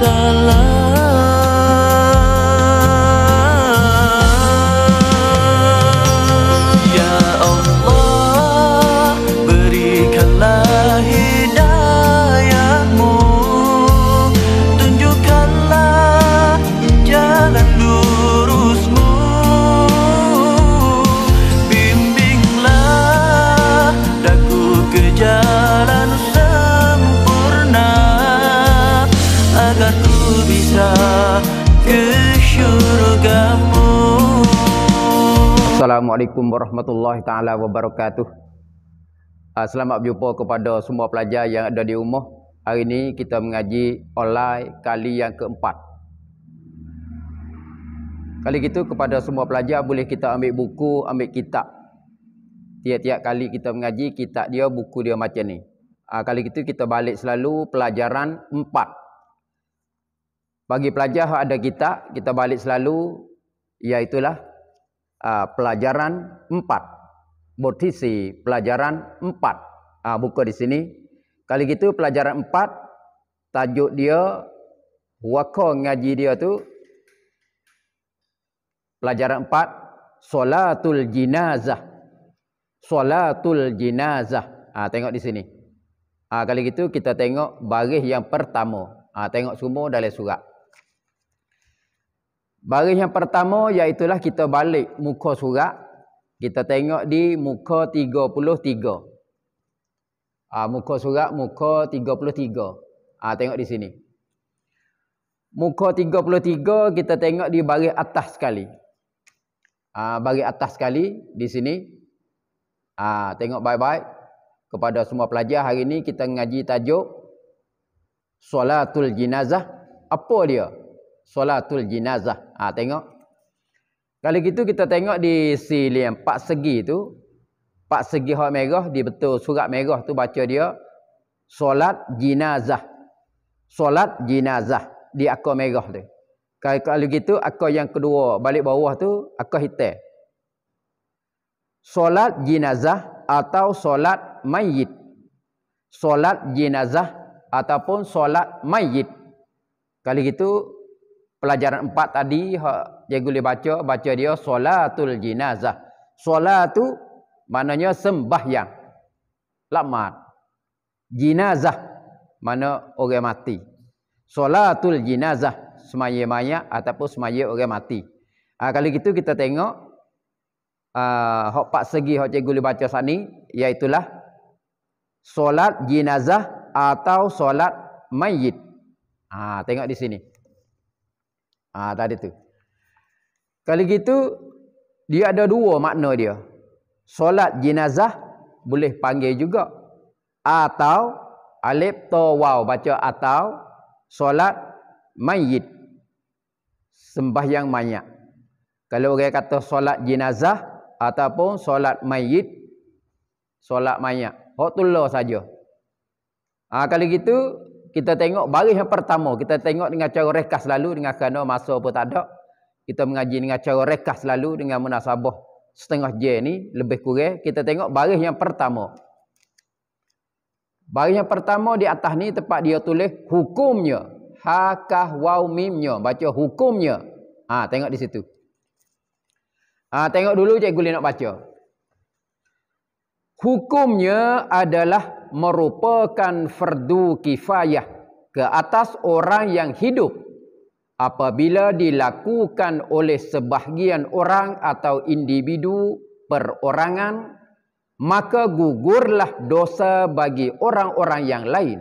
散了。Assalamualaikum warahmatullahi taala wabarakatuh. Ah, selamat berjumpa kepada semua pelajar yang ada di rumah. Hari ini kita mengaji online kali yang keempat. Kali itu kepada semua pelajar boleh kita ambil buku, ambil kitab. Tiap-tiap kali kita mengaji, kitab dia, buku dia macam ni. Ah, kali itu kita balik selalu pelajaran empat. Bagi pelajar ada kitab, kita balik selalu iaitulah Ah, pelajaran 4. Bot isi pelajaran 4. Uh, ah, buka di sini. Kali gitu pelajaran 4. Tajuk dia. Wakor ngaji dia tu. Pelajaran 4. Solatul jinazah. Solatul jinazah. Uh, tengok di sini. Uh, kali gitu kita tengok baris yang pertama. Uh, tengok semua dalam surat. Baris yang pertama iaitu kita balik muka surat. Kita tengok di muka 33. Ha, ah, muka surat muka 33. Ha, ah, tengok di sini. Muka 33 kita tengok di baris atas sekali. Ha, baris atas sekali di sini. Ha, tengok baik-baik. Kepada semua pelajar hari ini kita ngaji tajuk. Solatul jinazah. Apa dia? Apa dia? solatul jinazah. Ha, tengok. Kalau gitu kita tengok di sili pak segi tu. pak segi hak merah. Di betul surat merah tu baca dia. Solat jinazah. Solat jinazah Di akar merah tu. Kalau, kalau gitu akar yang kedua balik bawah tu. Akar hitam. Solat jinazah atau solat mayit. Solat jinazah ataupun solat mayit. Kali gitu pelajaran empat tadi ha, cikgu boleh baca baca dia solatul jinazah solatu maknanya sembahyang lamat jinazah mana orang mati solatul jinazah semaya mayat ataupun semaya orang mati ha, kalau gitu kita tengok uh, ha, empat segi yang cikgu boleh baca sana iaitulah solat jinazah atau solat mayit ha, tengok di sini Ha, tak ada tu. Kalau gitu, dia ada dua makna dia. Solat jenazah boleh panggil juga. Atau, alib tawaw baca atau, solat sembah yang mayat. Kalau orang kata solat jenazah ataupun solat mayyid, solat mayat. Waktullah saja. Ha, kalau gitu, kita tengok baris yang pertama kita tengok dengan cara rekas selalu dengan kerana masa apa tak ada kita mengaji dengan cara rekas selalu dengan munasabah setengah J ni lebih kurang kita tengok baris yang pertama baris yang pertama di atas ni tempat dia tulis hukumnya ha kah waw mimnya baca hukumnya ha tengok di situ ha tengok dulu cikgu nak baca hukumnya adalah merupakan fardu kifayah ke atas orang yang hidup apabila dilakukan oleh sebahagian orang atau individu perorangan maka gugurlah dosa bagi orang-orang yang lain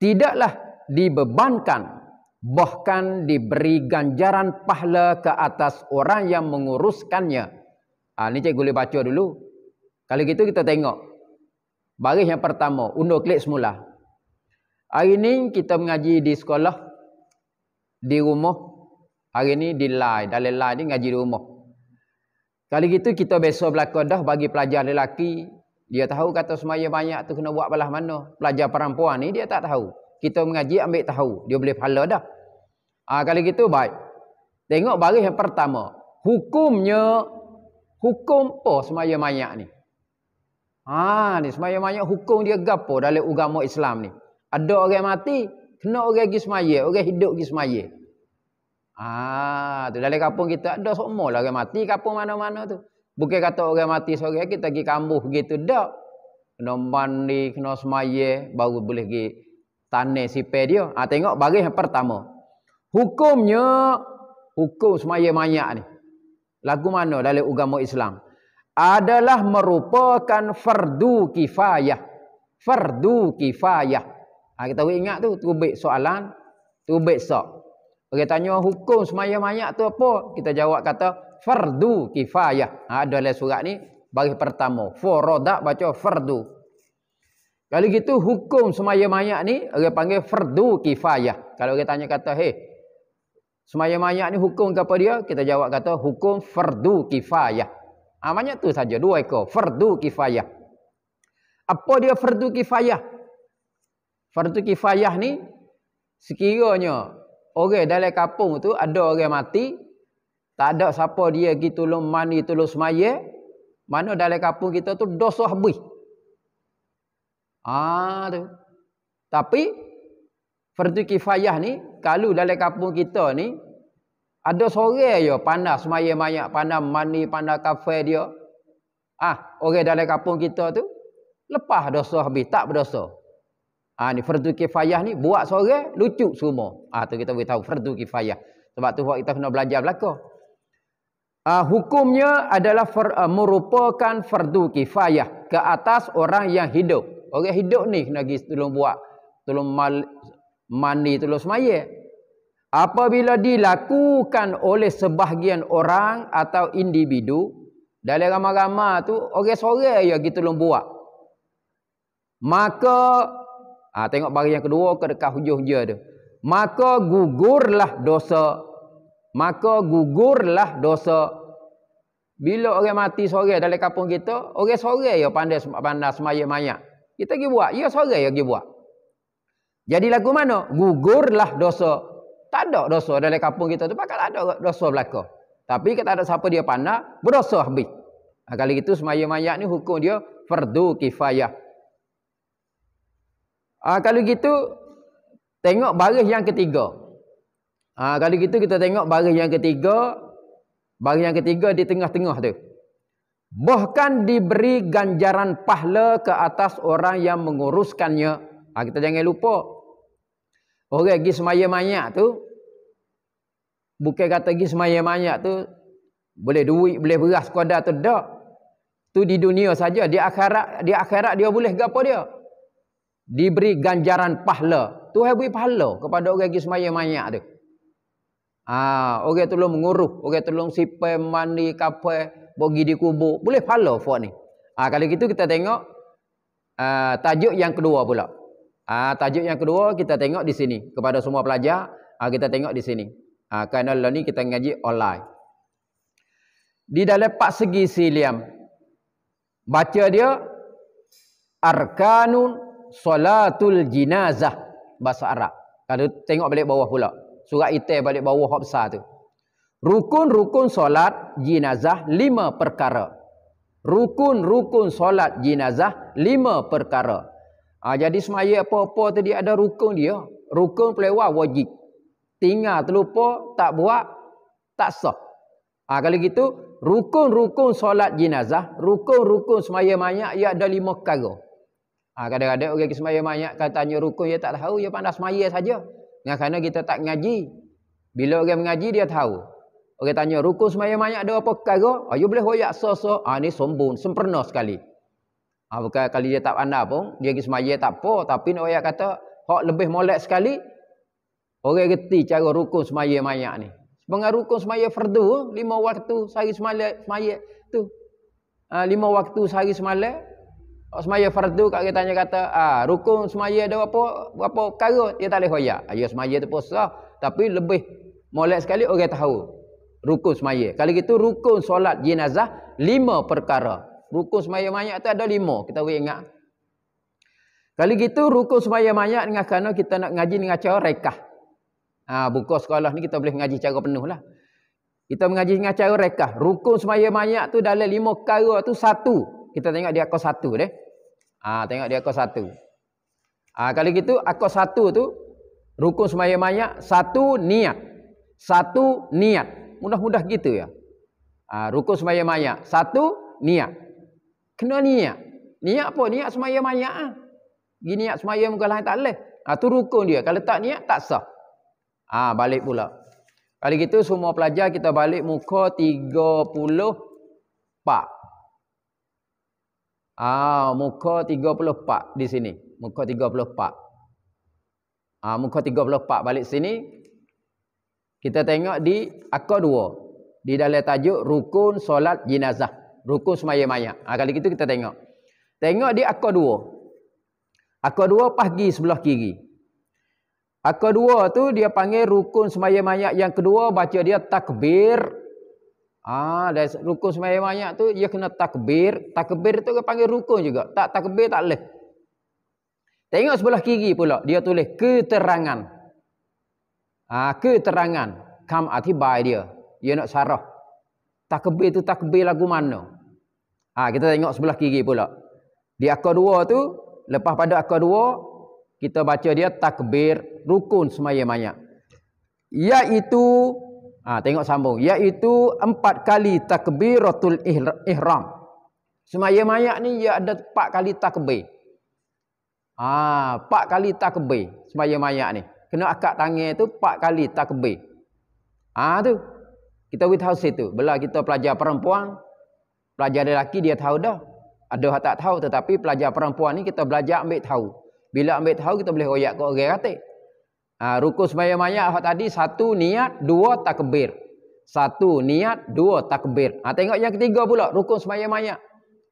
tidaklah dibebankan bahkan diberi ganjaran pahala ke atas orang yang menguruskannya ha, ah, ini cikgu boleh baca dulu kalau gitu kita tengok Baris yang pertama, undur klik semula. Hari ini kita mengaji di sekolah, di rumah. Hari ini di lain, dalam lain ini mengaji di rumah. Kali itu kita besok belakang dah bagi pelajar lelaki. Dia tahu kata semaya banyak tu kena buat balas mana. Pelajar perempuan ni dia tak tahu. Kita mengaji ambil tahu. Dia boleh pahala dah. ha, kali itu baik. Tengok baris yang pertama. Hukumnya, hukum apa oh, semaya banyak ni? Ha ni semayang-mayang hukum dia gapo dalam agama Islam ni? Ada orang mati, kena orang pergi semayang, orang hidup pergi semayang. Ha tu dalam kampung kita ada semualah orang mati kampung mana-mana tu. Bukan kata orang mati seorang kita pergi kambuh gitu dak. Kena mandi, kena semayang baru boleh pergi tanah sipai dia. Ha tengok baris yang pertama. Hukumnya hukum semayang mayat ni. Lagu mana dalam agama Islam? adalah merupakan fardu kifayah. Fardu kifayah. Ha, kita ingat tu, tu baik soalan, tu baik sok. Orang tanya hukum semaya-mayak tu apa? Kita jawab kata, fardu kifayah. Ha, adalah surat ni, bagi pertama. Forodak baca fardu. Kalau gitu hukum semaya-mayak ni, orang panggil fardu kifayah. Kalau orang tanya kata, hey, semaya-mayak ni hukum ke apa dia? Kita jawab kata, hukum fardu kifayah. Ha, banyak tu saja dua ekor. Fardu kifayah. Apa dia fardu kifayah? Fardu kifayah ni sekiranya orang dalam kapung tu ada orang mati, tak ada siapa dia pergi tolong mani, tolong semaya, mana dalam kapung kita tu dosa habis. Ah tu. Tapi fardu kifayah ni kalau dalam kapung kita ni ada sorang je pandai semaya mayak, pandai mani, pandai kafe dia. Ah, orang dalam kampung kita tu lepas dosa habis, tak berdosa. Ah ni fardu kifayah ni buat sorang lucu semua. Ah tu kita tahu fardu kifayah. Sebab tu kita kena belajar belaka. Uh, hukumnya adalah fer, uh, ah, merupakan fardu kifayah ke atas orang yang hidup. Orang hidup ni kena pergi tolong buat, tolong mal, mandi, tolong semayah. Apabila dilakukan oleh sebahagian orang atau individu dalam agama-agama tu orang-orang ya kita belum buat. Maka ah tengok bahagian kedua ke dekat hujung dia tu. Maka gugurlah dosa. Maka gugurlah dosa. Bila orang mati sore dalam kampung kita, orang-orang ya pandai pandai semaya mayat. Kita pergi buat. Ya sore ya pergi buat. Jadi lagu mana? Gugurlah dosa tak ada dosa dalam kampung kita tu pakal ada dosa belaka. Tapi kata ada siapa dia pandai, berdosa habis. Ha, kali itu semaya mayat ni hukum dia fardu kifayah. Ha, kalau gitu tengok baris yang ketiga. Ha, kalau gitu kita tengok baris yang ketiga. Baris yang ketiga di tengah-tengah tu. Bahkan diberi ganjaran pahala ke atas orang yang menguruskannya. Ha, kita jangan lupa Orang pergi semaya mayak tu, bukan kata pergi semaya mayak tu, boleh duit, boleh beras kodar tu, tak. Tu di dunia saja, di akhirat di akhirat dia boleh gapo dia. Diberi ganjaran pahala. Tu yang beri pahala kepada orang pergi semaya mayak tu. Ah, orang tu belum menguruh, orang tu belum sipai, mandi, kapal, pergi di kubur. Boleh pahala buat ni. Ah, kalau gitu kita tengok, uh, tajuk yang kedua pula. Ah ha, tajuk yang kedua kita tengok di sini kepada semua pelajar, ha, kita tengok di sini. Ah ha, kerana lah ni kita ngaji online. Di dalam pak segi siliam baca dia arkanun Salatul jinazah bahasa Arab. Kalau tengok balik bawah pula, surat itai balik bawah hak besar tu. Rukun-rukun solat jinazah lima perkara. Rukun-rukun solat jinazah lima perkara. Ha, jadi semaya apa-apa tadi ada rukun dia. Rukun pelewa wajib. Tinggal terlupa, tak buat, tak sah. Ha, kalau gitu, rukun-rukun solat jenazah, rukun-rukun semaya mayat, ia ada lima kata. Ha, kadang-kadang orang semaya mayat katanya rukun, dia tak tahu, dia pandai semaya saja. Dengan kerana kita tak ngaji. Bila orang mengaji, dia tahu. Orang tanya, rukun semaya mayat ada apa kata? Ha, ah, boleh hoyak sosok. sah Ha, ah, ini sombong, sempurna sekali. Ha, bukan kalau dia tak pandai pun, dia pergi semaya tak apa. Tapi nak ayat kata, hak lebih molek sekali, orang kerti cara rukun semaya mayak ni. Sebenarnya rukun semaya fardu, lima waktu sehari semaya, semaya tu. Ha, lima waktu sehari semaya, Oh, semaya fardu kat kita tanya kata, ah rukun semaya ada apa apa perkara dia tak leh royak. Ah, ya semaya tu puasa tapi lebih molek sekali orang tahu rukun semaya. Kalau gitu rukun solat jenazah lima perkara. Rukun sembahyang mayat tu ada lima. Kita boleh ingat. Kali gitu rukun sembahyang mayat dengan kerana kita nak ngaji dengan cara rekah. Ha, buka sekolah ni kita boleh ngaji cara penuh lah. Kita mengaji dengan cara rekah. Rukun sembahyang mayat tu dalam lima kara tu satu. Kita tengok dia akal satu deh. Ha, tengok dia akal satu. Ha, kali gitu akal satu tu rukun sembahyang mayat satu niat. Satu niat. Mudah-mudah gitu ya. Ha, rukun sembahyang mayat satu niat kena niat. Niat apa? Niat semaya mayat ah. Gini niat semaya muka lain tak leh. Ah tu rukun dia. Kalau tak niat tak sah. Ah balik pula. Kali gitu semua pelajar kita balik muka pak. Ah muka pak di sini. Muka pak. Ah muka pak balik sini. Kita tengok di akad 2. Di dalam tajuk rukun solat jenazah rukun semaya mayak. Ha, kali itu kita tengok. Tengok dia akar dua. Akar dua pagi sebelah kiri. Akar dua tu dia panggil rukun semaya mayak. Yang kedua baca dia takbir. Ah, ha, Rukun semaya mayak tu dia kena takbir. Takbir tu dia panggil rukun juga. Tak takbir tak boleh. Tengok sebelah kiri pula. Dia tulis keterangan. Ha, keterangan. Kam atibai ah, dia. Dia nak sarah. Takbir tu takbir lagu mana? Ha, kita tengok sebelah kiri pula. Di akar dua tu, lepas pada akar dua, kita baca dia takbir rukun semaya mayak. Iaitu, ha, tengok sambung. Iaitu empat kali takbir rotul ihram. Semaya mayak ni, ia ada empat kali takbir. Ha, empat kali takbir semaya mayak ni. Kena akak tangan tu, empat kali takbir. Ha, tu. Kita with house itu. Bila kita pelajar perempuan, pelajar lelaki dia tahu dah. Ada hak tak tahu tetapi pelajar perempuan ni kita belajar ambil tahu. Bila ambil tahu kita boleh royak ke orang katik. Ha, rukun semaya maya tadi satu niat, dua takbir. Satu niat, dua takbir. Ha, tengok yang ketiga pula rukun semaya maya.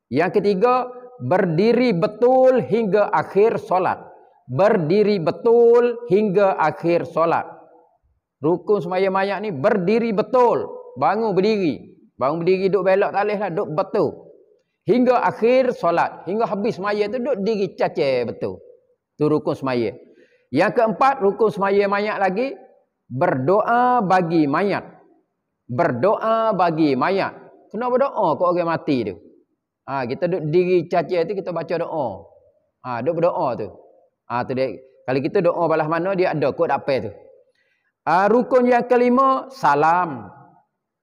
Yang ketiga berdiri betul hingga akhir solat. Berdiri betul hingga akhir solat. Rukun semaya mayat ni berdiri betul. Bangun berdiri. Bangun berdiri duduk belak talih lah. Duduk betul. Hingga akhir solat. Hingga habis semayang tu duduk diri cacir betul. Tu rukun semaya. Yang keempat rukun semaya mayat lagi. Berdoa bagi mayat. Berdoa bagi mayat. Kenapa berdoa? kau orang mati tu? Ha, kita duduk diri cacir tu kita baca doa. Ha, duduk berdoa tu. Ha, tu dia. Kalau kita doa balas mana dia ada kot apa tu. Uh, rukun yang kelima, salam.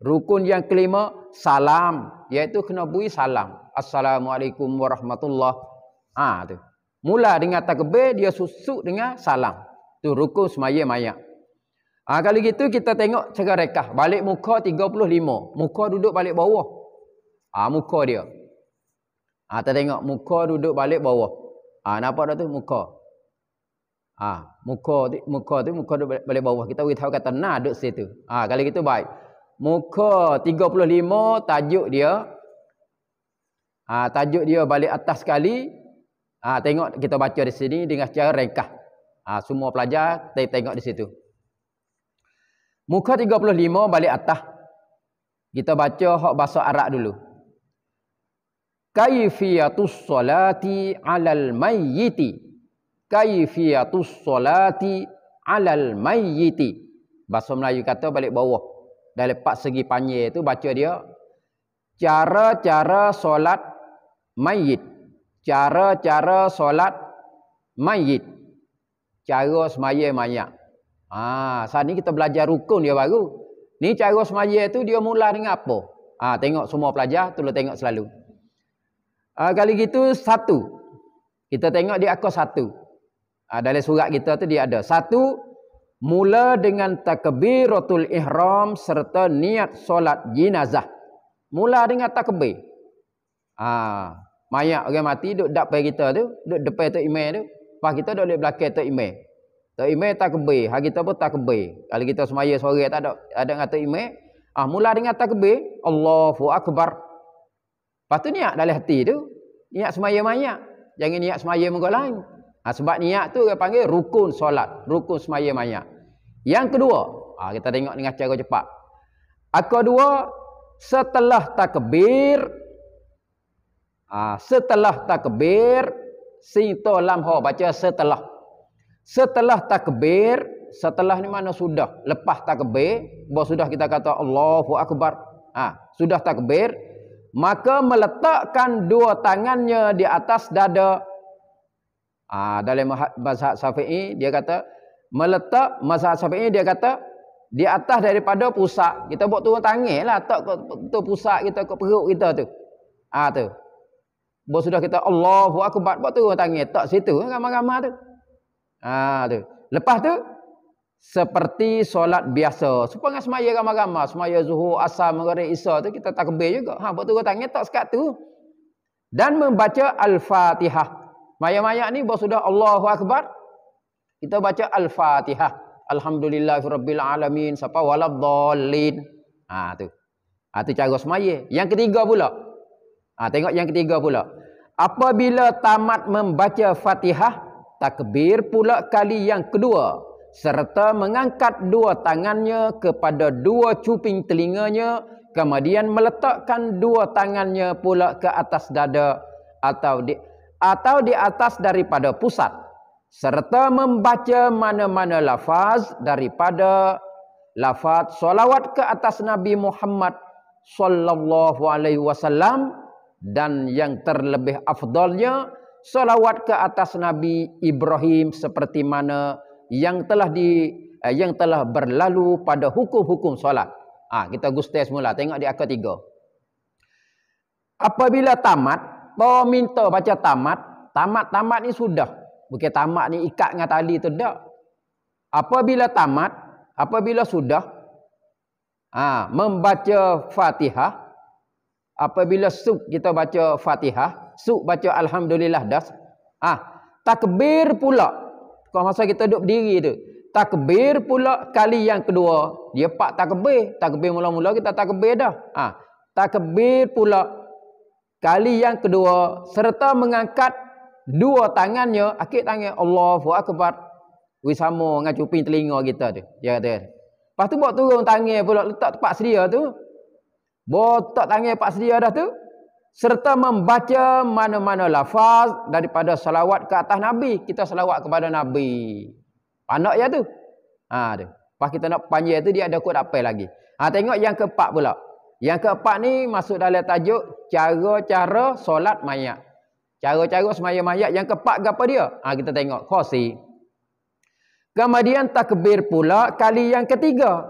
Rukun yang kelima, salam. Iaitu kena bui salam. Assalamualaikum warahmatullahi wabarakatuh. Ha, Mula dengan takbir, dia susuk dengan salam. Itu rukun semaya maya Ha, kalau gitu kita tengok cara rekah. Balik muka 35. Muka duduk balik bawah. Ha, muka dia. Ha, kita tengok muka duduk balik bawah. Ha, nampak tak tu muka? Ah, muka tu, muka tu, muka tu balik bawah. Kita tahu kata, nah duduk situ. Ah kalau gitu baik. Muka 35, tajuk dia. ah tajuk dia balik atas sekali. Ah tengok kita baca di sini dengan secara rengkah. Ha, semua pelajar, kita tengok di situ. Muka 35, balik atas. Kita baca hak bahasa Arab dulu. Kaifiyatus solati alal mayyiti kaifiyatus solati alal mayyiti. Bahasa Melayu kata balik bawah. Dari lepas segi panjir itu baca dia. Cara-cara solat mayyit. Cara-cara solat mayyit. Cara semaya mayat. Ha, saat ini kita belajar rukun dia baru. Ni cara semaya itu dia mula dengan apa? Ha, tengok semua pelajar, tolong tengok selalu. Ha, kali gitu satu. Kita tengok di akar satu. Ah dalam surat kita tu dia ada satu mula dengan rotul ihram serta niat solat jinazah. Mula dengan takbir. Ah ha, mayat orang mati duk dak pai kita tu, duk depan tu imam tu, pas kita duk lek belakang tu imam. Tu imam takbir, hari kita pun takbir. Kalau kita semaya sore tak ada ada ngata imam, ah ha, mula dengan takbir, Allahu akbar. Pas tu niat dalam hati tu, niat semaya mayat. Jangan niat semaya mengko lain. Ha, sebab niat tu dia panggil rukun solat, rukun semaya mayat. Yang kedua, ha, kita tengok dengan cara cepat. Akar dua, setelah takbir, ha, setelah takbir, sinto lamho, baca setelah. Setelah takbir, setelah ni mana sudah, lepas takbir, bahawa sudah kita kata Allahu Akbar, ha, sudah takbir, maka meletakkan dua tangannya di atas dada, Ha, dalam mazhab Syafi'i dia kata meletak mazhab Syafi'i dia kata di atas daripada pusat kita buat turun tangis lah tak ke tu pusat kita ke perut kita tu. Ha tu. Bos sudah kita Allahu akbar buat turun tangis tak situ kan ramai-ramai tu. Ha tu. Lepas tu seperti solat biasa. Supaya dengan semaya ramai-ramai. Semaya zuhur, asal, maghrib, isa tu. Kita takbir juga. Ha, buat turun tangan tak sekat tu. Dan membaca Al-Fatihah. Mayat-mayat ni bahawa sudah Allahu Akbar. Kita baca Al-Fatihah. Alhamdulillahirabbil alamin, sapa waladdallin. Ha tu. Ha tu cara semaya. Yang ketiga pula. Ha tengok yang ketiga pula. Apabila tamat membaca Fatihah, takbir pula kali yang kedua serta mengangkat dua tangannya kepada dua cuping telinganya kemudian meletakkan dua tangannya pula ke atas dada atau di atau di atas daripada pusat serta membaca mana-mana lafaz daripada lafaz solawat ke atas Nabi Muhammad sallallahu alaihi wasallam dan yang terlebih afdalnya solawat ke atas Nabi Ibrahim seperti mana yang telah di eh, yang telah berlalu pada hukum-hukum solat. Ah ha, kita gustai semula tengok di akad tiga. Apabila tamat Peminta baca tamat. Tamat-tamat ni sudah. Bukan tamat ni ikat dengan tali tu. Tak. Apabila tamat. Apabila sudah. Ha, membaca fatihah. Apabila suk kita baca fatihah. Suk baca Alhamdulillah das. Ha, takbir pula. Kalau masa kita duduk berdiri tu. Takbir pula kali yang kedua. Dia pak takbir. Takbir mula-mula kita takbir dah. Ha, takbir pula. Kali yang kedua serta mengangkat dua tangannya, akik tangan Allahu akbar. Wei sama dengan cuping telinga kita tu. Dia kata. Pastu buat turun tangan pula letak tempat sedia tu. Botak tangan Pak sedia dah tu. Serta membaca mana-mana lafaz daripada selawat ke atas Nabi. Kita selawat kepada Nabi. Anak ya tu. Ha, tu. Lepas kita nak panjir tu, dia ada kot apa lagi. Ha, tengok yang keempat pula. Yang keempat ni masuk dalam tajuk cara-cara solat mayat. Cara-cara semaya mayat yang keempat apa dia? Ha, kita tengok khosi. Kemudian takbir pula kali yang ketiga.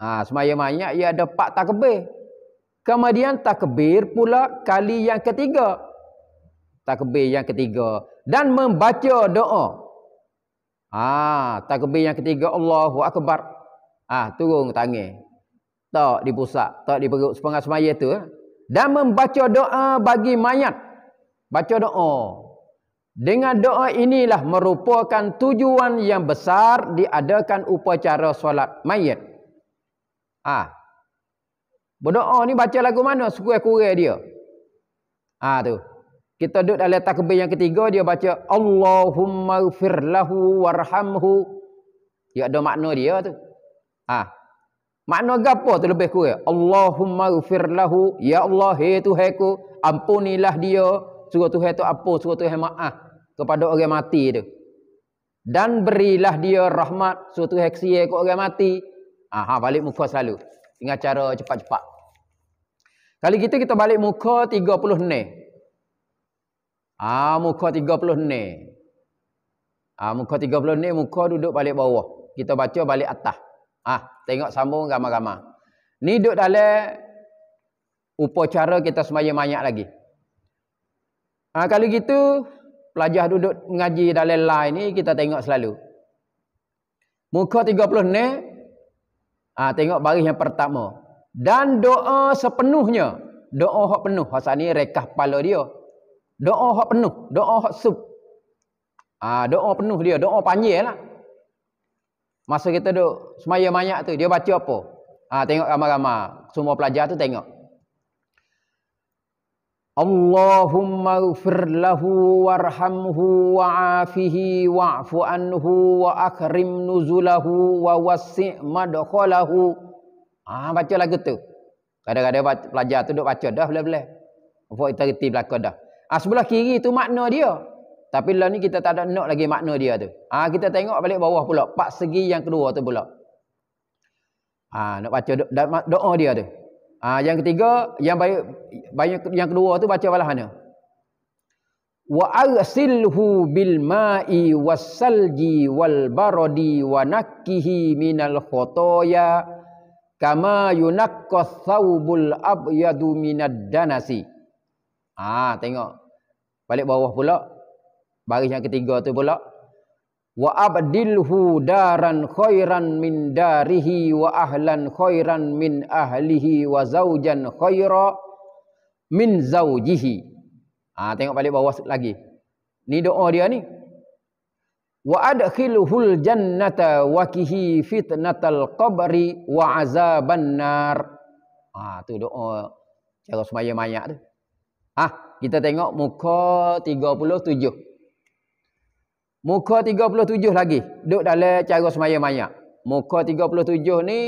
Ha, semaya mayat ia ada empat takbir. Kemudian takbir pula kali yang ketiga. Takbir yang ketiga. Dan membaca doa. Ha, takbir yang ketiga Allahu Akbar. Ah ha, Turun tangan tak di pusat, tak di perut sepengah semaya tu eh. dan membaca doa bagi mayat baca doa dengan doa inilah merupakan tujuan yang besar diadakan upacara solat mayat ah ha. berdoa ni baca lagu mana sekurang-kurang dia ah ha, tu kita duduk dalam takbir yang ketiga dia baca Allahumma lahu warhamhu dia ada makna dia tu ah ha. Makna gapo tu lebih kurang? Allahumma ighfir lahu ya Allah hai Tuhan ampunilah dia. Suruh Tuhan tu ampun, suruh Tuhan maaf kepada orang mati tu. Dan berilah dia rahmat suruh Tuhan kasih ke orang mati. Ah ha balik muka selalu. Dengan cara cepat-cepat. Kali kita kita balik muka 30 ni. Ah muka 30 ni. Ah muka 30 ni muka duduk balik bawah. Kita baca balik atas. Ah, tengok sambung gama-gama. Ni duduk dalam upacara kita semaya banyak lagi. Ah, kalau gitu, pelajar duduk mengaji dalam line ni, kita tengok selalu. Muka 30 ni, ah, tengok baris yang pertama. Dan doa sepenuhnya. Doa hak penuh. Pasal ni rekah pala dia. Doa hak penuh. Doa hak sub. Ah, doa penuh dia. Doa panjir lah. Masa kita duduk semaya mayat tu, dia baca apa? Ha, tengok ramai-ramai. Semua pelajar tu tengok. Allahumma gfir lahu warhamhu wa'afihi waafu anhu wa akrim nuzulahu wa wasi madkhalahu. Ah ha, baca lagu tu. Kadang-kadang pelajar tu duk baca dah boleh-boleh. Apa itu reti belaka dah. Ah ha, sebelah kiri tu makna dia. Tapi lah ni kita tak ada nak lagi makna dia tu. Ha, kita tengok balik bawah pula. Pak segi yang kedua tu pula. Ha, nak baca do do doa dia tu. Ha, yang ketiga, yang baik, baik yang kedua tu baca balas mana? Wa arsilhu bil ma'i wassalji wal barodi wa nakkihi minal khotoya kama yunakka thawbul abyadu minad danasi. Ha, tengok. Balik bawah pulak. Baris yang ketiga tu pula wa abdilhu daran khairan min darihi wa ahlan khairan min ahlihi wa zaujan khaira min zaujihi. Ha, tengok balik bawah lagi. Ni doa dia ni. Wa adkhilhul jannata wa qihi fitnatal qabri wa azaban nar. Ha, tu doa cara sembahyang mayat tu. Ha, kita tengok muka 37. Muka 37 lagi. Duduk dalam cara semayang mayak. Muka 37 ni.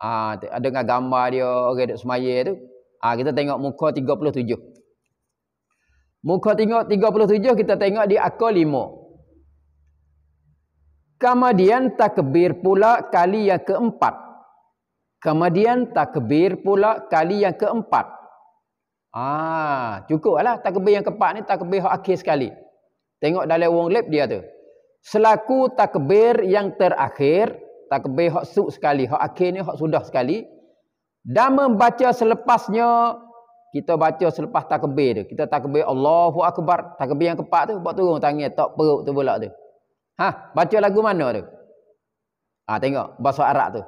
Aa, ha, dengan gambar dia. Orang okay, duduk semayang tu. Aa, ha, kita tengok muka 37. Muka tengok 37 kita tengok di akal 5. Kemudian takbir pula kali yang keempat. Kemudian takbir pula kali yang keempat. Ah, ha, cukup lah takbir yang keempat ni takbir akhir sekali. Tengok dalam wong lab dia tu. Selaku takbir yang terakhir, takbir hak suk sekali, hak akhir ni hak sudah sekali. Dan membaca selepasnya, kita baca selepas takbir tu. Kita takbir Allahu Akbar, takbir yang keempat tu, buat turun tangan, tak perut tu pula tu. Ha, baca lagu mana tu? Ha, tengok, bahasa Arab tu.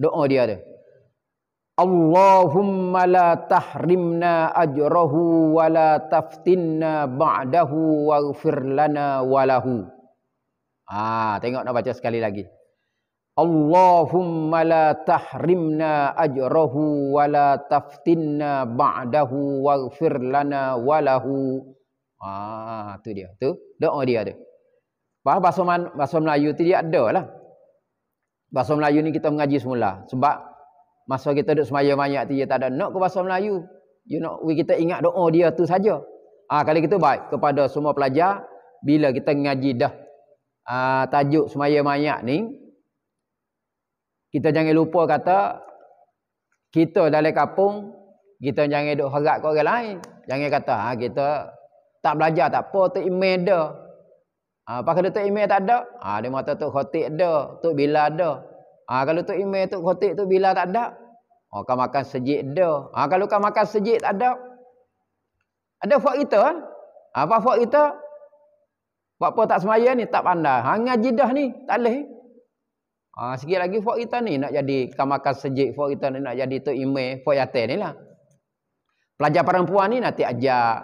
Doa dia tu. Allahumma la tahrimna ajrahu wa la taftinna ba'dahu waghfir lana wa lahu. Ah, tengok nak baca sekali lagi. Allahumma la tahrimna ajrahu wa la taftinna ba'dahu waghfir lana wa lahu. Ah, tu dia. Tu doa dia tu. Bahasa bahasa Melayu tu dia ada lah. Bahasa Melayu ni kita mengaji semula sebab Masa kita duduk semaya mayat tu, dia ya tak ada nak ke bahasa Melayu. You ya know, kita ingat doa dia tu saja. Ah ha, kali kita baik kepada semua pelajar bila kita ngaji dah uh, tajuk semaya mayat ni kita jangan lupa kata kita dalam kampung kita jangan duk harap kat orang lain jangan kata ha, kita tak belajar tak apa tu email dah ah uh, pakai tu email tak ada ha, dia mata tu khotik dah tu bila dah Ha, kalau tu Imeh, tu Khotik, Tok Bila tak ada. Oh, kau makan sejik dia. Ha, kalau kau makan sejik tak ada. Ada fuak kita. Kan? Ha, apa fuak kita? Buat apa tak semaya ni? Tak pandai. Ha, ngaji dah ni. Tak boleh. Ha, sikit lagi fuak kita ni nak jadi. Kau makan sejik fuak kita ni nak jadi tu Imeh, fuak yatir ni lah. Pelajar perempuan ni nanti ajak.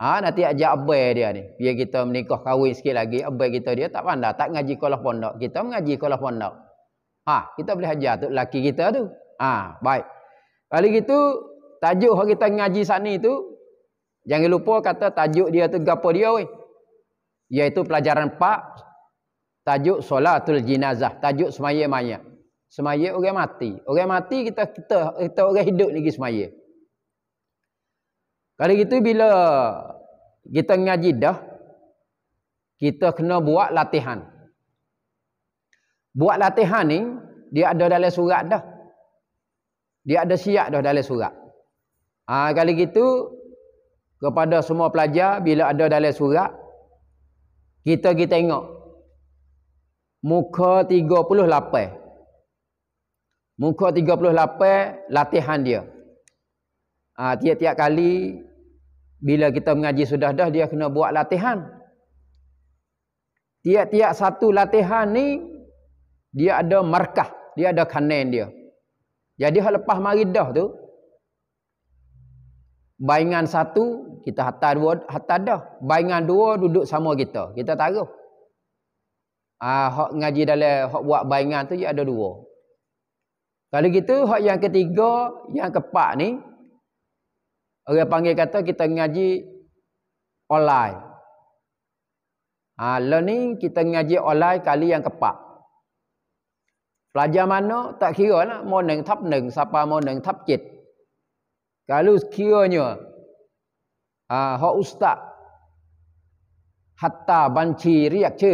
Ha, nanti ajak abai dia ni. Biar kita menikah kahwin sikit lagi. Abai kita dia tak pandai. Tak ngaji kolah pondok. Kita mengaji kolah pondok. Ha, kita boleh ajar tu laki kita tu. Ah, ha, baik. Kali gitu tajuk hari kita ngaji sana tu jangan lupa kata tajuk dia tu gapo dia weh. Iaitu pelajaran Pak tajuk solatul jinazah, tajuk semayam mayat. Semayam orang mati. Orang mati kita kita kita orang hidup lagi semayam. Kali gitu bila kita ngaji dah kita kena buat latihan buat latihan ni dia ada dalam surat dah. Dia ada siap dah dalam surat. Ah ha, kali gitu kepada semua pelajar bila ada dalam surat kita kita tengok muka 38. Muka 38 latihan dia. Ah ha, tiap-tiap kali bila kita mengaji sudah dah dia kena buat latihan. Tiap-tiap satu latihan ni dia ada markah, dia ada kanan dia. Jadi hak lepas mari dah tu baingan satu kita hatta dua hatta dah. Baingan dua duduk sama kita. Kita taruh. Ah hak ngaji dalam hak buat baingan tu dia ada dua. Kalau gitu hak yang ketiga, yang keempat ni orang panggil kata kita ngaji online. Ah learning kita ngaji online kali yang keempat. Pelajar mana tak kira lah. Mau neng tap neng. Sapa mau neng tap cit. Kalau kiranya. Uh, ha, hak ustaz. Hatta banci riak cu.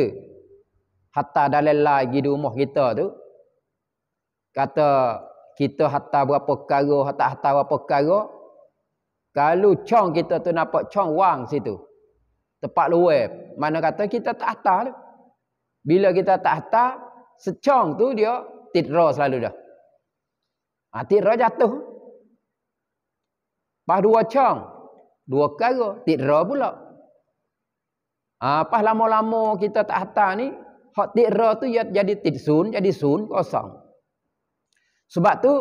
Hatta dalil lah di rumah kita tu. Kata kita hatta berapa kara. Hatta hatta berapa kara. Kalau cong kita tu nampak cong wang situ. Tempat luar. Mana kata kita tak hatta tu. Bila kita tak hatta secong tu dia tidra selalu dah. Ha, tidra jatuh. Lepas dua cong, dua kara, tidra pula. Ha, pas lama-lama kita tak hantar ni, hak tidra tu ia jadi tidsun, jadi sun, kosong. Sebab tu,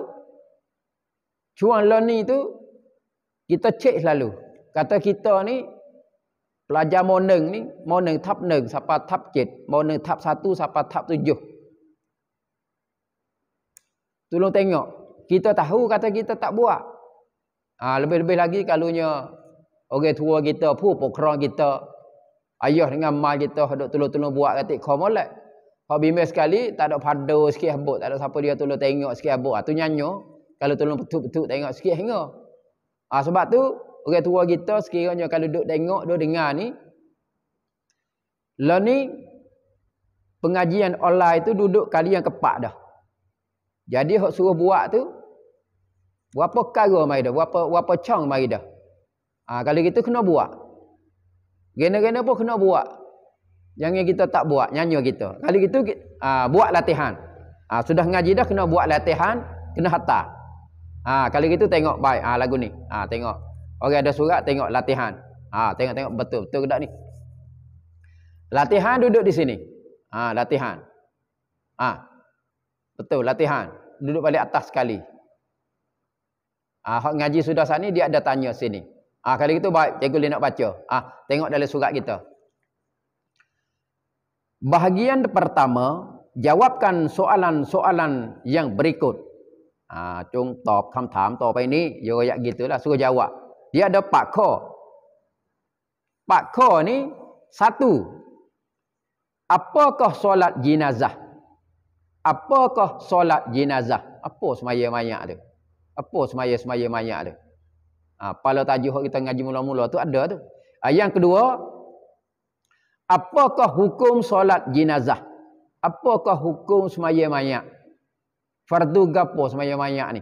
cuan loni tu, kita cek selalu. Kata kita ni, pelajar moneng ni, moneng tap neng, sapa tap jit, moneng tap satu, sapa tap tujuh. Tolong tengok. Kita tahu kata kita tak buat. Ha, lebih-lebih ha, lagi kalunya orang tua kita, kerang kita, ayah dengan mak kita duduk tolong-tolong buat katik komolat. Kau bimbing sekali, tak ada padu sikit habuk. Tak ada siapa dia tolong tengok sikit habuk. Itu ha, nyanyo. Kalau tolong betul-betul tengok sikit tengok. Ha, sebab tu orang tua kita sekiranya kalau duduk tengok, duduk dengar ni. Lalu ni pengajian online itu duduk kali yang kepak dah. Jadi hok suruh buat tu berapa kara mari dah, berapa berapa cang mari dah. Ha, kalau gitu kena buat. Gena-gena pun kena buat. Yang yang kita tak buat, nyanyo kita. Kalau gitu ha, buat latihan. Ha, sudah ngaji dah kena buat latihan, kena hatta. Ha, kalau gitu tengok baik ha, lagu ni. Ha, tengok. Orang ada surat tengok latihan. Ha, tengok-tengok betul-betul ke tak ni. Latihan duduk di sini. Ha, latihan. Ha. Betul latihan duduk balik atas sekali. Ah, ngaji sudah sana dia ada tanya sini. Ah, kali itu baik, cikgu dia nak baca. Ah, tengok dalam surat kita. Bahagian pertama, jawabkan soalan-soalan yang berikut. Ah, cung top, kam tham, top ini, dia kayak gitulah, suruh jawab. Dia ada pak ko. Pak ko ni, satu. Apakah solat jenazah? Apakah solat jenazah? Apa semaya mayak tu? Apa semaya-semaya mayak tu? Ha, pala tajuk kita ngaji mula-mula tu ada tu. Ha, yang kedua, apakah hukum solat jenazah? Apakah hukum semaya mayak? Fardu gapo semaya mayak ni?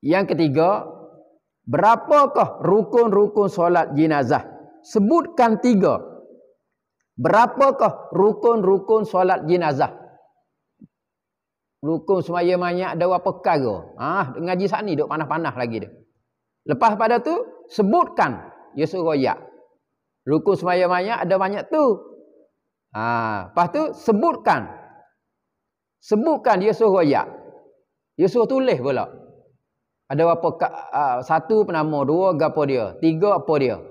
Yang ketiga, berapakah rukun-rukun solat jenazah? Sebutkan tiga. Berapakah rukun-rukun solat jenazah? Rukun semaya banyak ada apa perkara. Ah, ha, ngaji saat ni duk panah-panah lagi dia. Lepas pada tu sebutkan ya suruh ya. Rukun semaya banyak ada banyak tu. Ah, ha, lepas tu sebutkan. Sebutkan ya suruh ya. Ya suruh tulis pula. Ada ha, apa uh, satu penama, dua gapo dia, tiga apa dia.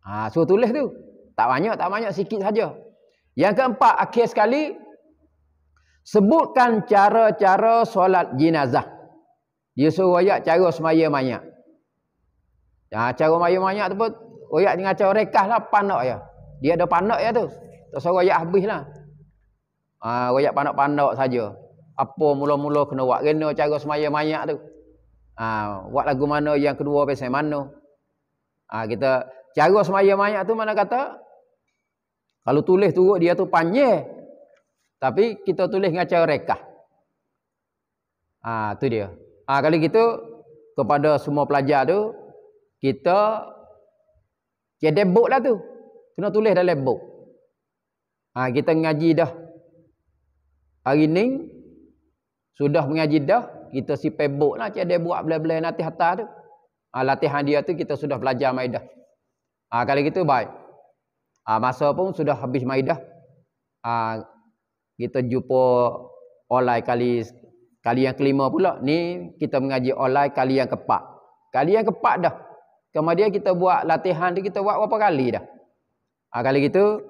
Ah, ha, suruh tulis tu. Tak banyak, tak banyak sikit saja. Yang keempat akhir sekali Sebutkan cara-cara solat jenazah. Dia suruh ayat cara semaya mayat. Nah, ha, cara semaya mayat tu pun, ayat dengan cara rekah lah, panak ya. Dia ada panak ya tu. Tak suruh ayat habis lah. Ha, ayat panak-panak saja. Apa mula-mula kena buat kena cara semaya mayat tu. Ha, buat lagu mana yang kedua biasa mana. Ha, kita cara semaya mayat tu mana kata? Kalau tulis turut dia tu panjang. Tapi kita tulis dengan cara rekah. Ah tu dia. Ah ha, kali gitu kepada semua pelajar tu kita jadi book lah tu. Kena tulis dalam book. Ha, kita mengaji dah. Hari ni sudah mengaji dah, kita si book lah cik dia buat belah yang nanti hatta tu. Ha, latihan dia tu kita sudah belajar maidah. Ah ha, kali gitu baik. Ah masa pun sudah habis maidah. Ah kita jumpa olai kali kali yang kelima pula ni kita mengaji olai kali yang keempat kali yang keempat dah kemudian kita buat latihan tu kita buat berapa kali dah ha, kali gitu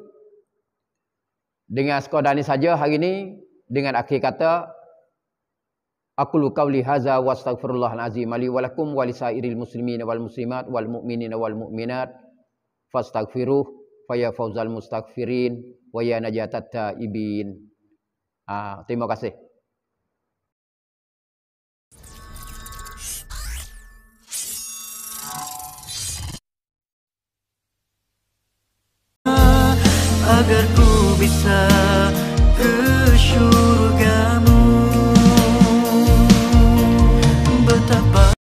dengan sekadar ni saja hari ni dengan akhir kata aku lu qauli haza wastaghfirullah alazim li wa wa lisairil muslimin wal muslimat wal mu'minin wal mu'minat fastaghfiruh fa ya fawzal mustaghfirin wa ya najatat ibin. Ah, terima kasih.